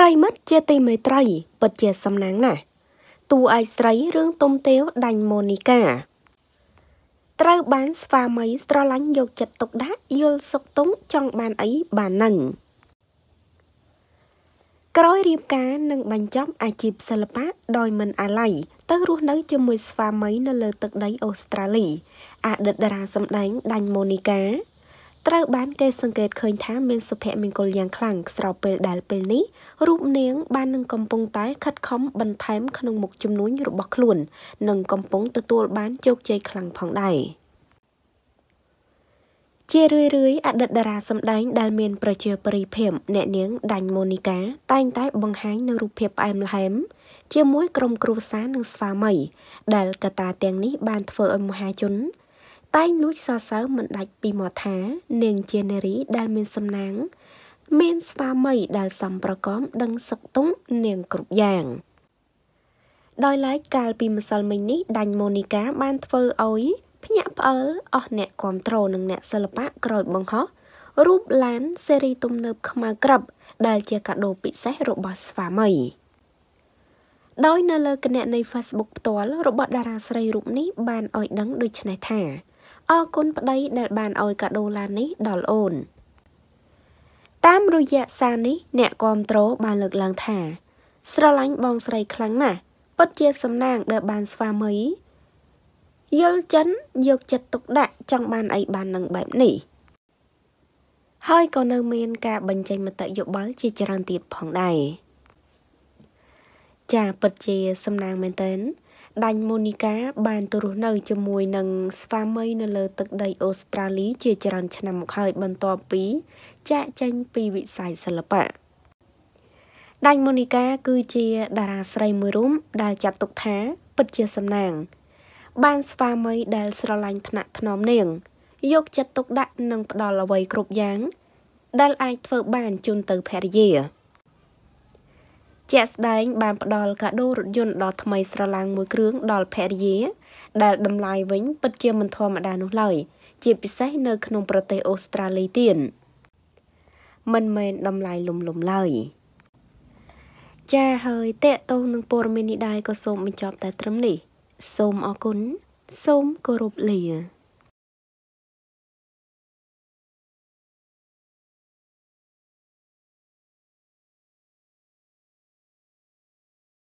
ប្រិមិត្តជាទីមេត្រីពិតជាសំណាងណាស់តួឯកស្រីរឿងទុំទេវដាញ់ម៉ូនីកា ត្រូវបាន ស្វាមីស្រឡាញ់យកចិត្តទុកដាក់យល់សុខទុំចង់បានអីបាននឹងក្រោយរៀបការ និងបញ្ចប់អាជីពសិល្បៈដោយមិនអាល័យទៅរស់នៅជាមួយស្វាមីនៅលើទឹកដីអូស្ត្រាលីអតីតតារាសម្ដែងដាញ់ម៉ូនីកាត្រូវបានគេសង្កេតឃើញថាមានសុភមង្គលយ៉ាងខ្លាំងស្របពេលដែលពេលនេះរូបនាង បាននឹងកំពុងតែខិតខំបន្ថែមក្នុងមុខជំនួញរបស់ខ្លួននិងកំពុងទទួល បានជោគជ័យខ្លាំងផងដែរជារឿយៗអតីតតារាសម្ដែង ដែលមានប្រជាប្រិយភាពអ្នកនាងដាញ់ម៉ូនីកា តែងតែបង្ហាញនៅរូបភាពផ្អែមល្ហែម ជាមួយក្រុមគ្រួសារនិងស្វាមី ដែលកត្តាទាំងនេះបានធ្វើឲ្យមហាជនតែងលួចសរសើរមិនដាច់ពីមាត់ថានាងជានារីដែលមានសំណាង មានស្វាមីដែលសំប្រកបដឹងសុខទុំនាងគ្រប់យ៉ាង ដោយឡែកកាលពីម្សិលមិញនេះដាញ់ម៉ូនីកាបានធ្វើឲ្យភ្ញាក់ផ្អើលអស់អ្នកគ្រប់ត្រូលនិងអ្នកសិល្បៈក្រោយបង្ហោះរូបឡានសេរីទំនើបខ្មៅក្រឹបដែលជាកាដូ ពិសេសរបស់ស្វាមីដោយ នៅលើគណនី Facebook ផ្ទាល់របស់តារាស្រីរូបនេះ បានឲ្យដឹងដូចនេះថាអរគុណប្តីដែលបានឲ្យកាដូឡាននេះដល់អូន តាមរយៈសារនេះអ្នកគាំទ្របានលើកឡើងថា ស្រឡាញ់បងស្រីខ្លាំងណាស់ពិតជាសំណាងដែលបានស្វាមីយល់ចិនយកចិត្តទុកដាក់ចង់បានអីបាននឹងបែបនេះហើយក៏នៅមានការបញ្ចេញមតិយោបល់ជាច្រើនទៀតផងដែរចាពិតជាសំណាងមែនទែនដាញ់ម៉ូនីកា បានទៅរស់នៅជាមួយនឹងស្វាមីនៅលើទឹកដីអូស្ត្រាលី ជាច្រើនឆ្នាំមកហើយបន្ទាប់ពី ចាក់ចែងពីវិស័យសិល្បៈដាញ់ម៉ូនីកាគឺជាតារាស្រីមួយរូបដែលចាត់ទុកថា ពិតជាសំណាងបាន ស្វាមីដែលស្រឡាញ់ថ្នាក់ថ្នមនាង យកចិត្តទុកដាក់និងផ្ដល់អ្វីគ្រប់យ៉ាង ដែលអាចធ្វើ បានជូនទៅភរិយាជាក់ស្ដែងបានផ្ដល់កាដូរថយន្តដ៏ថ្មីស្រឡាងមួយគ្រឿងដល់ភរិយា ដែលតម្លៃវិញពិតជាមិនធម្មតានោះឡើយជាពិសេសនៅក្នុងប្រទេសអូស្ត្រាលីទៀតមិនមែនតម្លៃលំលំឡើយចាហើយតេតោនឹងព័ត៌មាននេះដែរក៏សូមបញ្ចប់តែត្រឹមនេះសូមអរគុណសូមគោរពលា